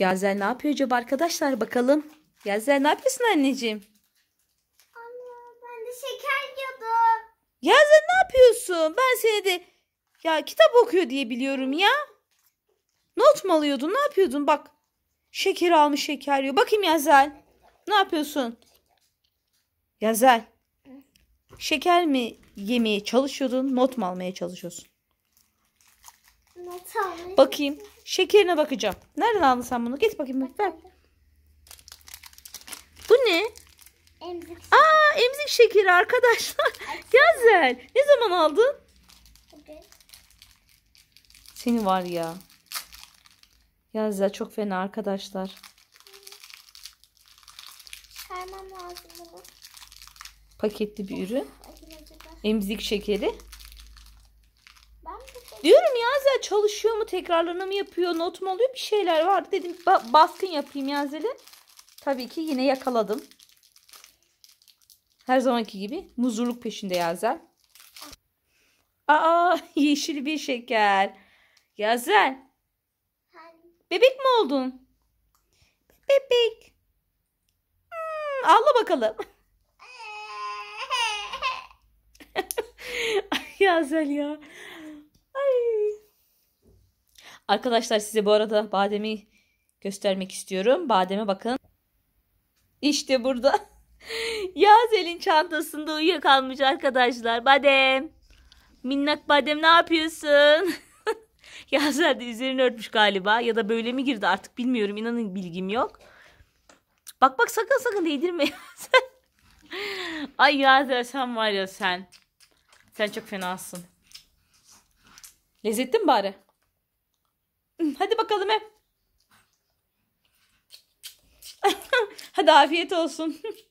Yazel ne yapıyor acaba arkadaşlar bakalım. Yazel ne yapıyorsun anneciğim? Anne ben de şeker yiyordum. Yazel ne yapıyorsun? Ben seni de ya kitap okuyor diye biliyorum ya. Not mu alıyordun? Ne yapıyordun? Bak şeker almış şeker yiyor. Bakayım Yazel. Ne yapıyorsun? Yazel. Şeker mi yemeye çalışıyordun? Not mu almaya çalışıyorsun? Bakayım. Şekerine bakacağım. Nereden aldın sen bunu? Git bakayım. Bak, ver. Bu ne? Emzik. Aa emzik şekeri arkadaşlar. Güzel. Ne zaman aldın? Bugün. Seni var ya. Yazda çok fena arkadaşlar. Paketli bir ürün. Emzik şekeri. Diyorum ya Yazel çalışıyor mu tekrarlarını mı yapıyor not mu alıyor bir şeyler var dedim ba baskın yapayım Yazel'e. Tabii ki yine yakaladım. Her zamanki gibi muzurluk peşinde Yazel. Aa yeşil bir şeker. Yazel. Bebek mi oldun? Bebek. Hmm, ağla bakalım. Yazel ya. Arkadaşlar size bu arada bademi göstermek istiyorum. Bademe bakın. İşte burada. Yazel'in çantasında uyuyakalmış arkadaşlar. Badem. Minnak badem ne yapıyorsun? Yazel de üzerini örtmüş galiba. Ya da böyle mi girdi artık bilmiyorum. İnanın bilgim yok. Bak bak sakın sakın değdirme Ay Yazel sen var ya sen. Sen çok fenasın. Lezzetli mi bari? Hadi bakalım hep. Hadi afiyet olsun.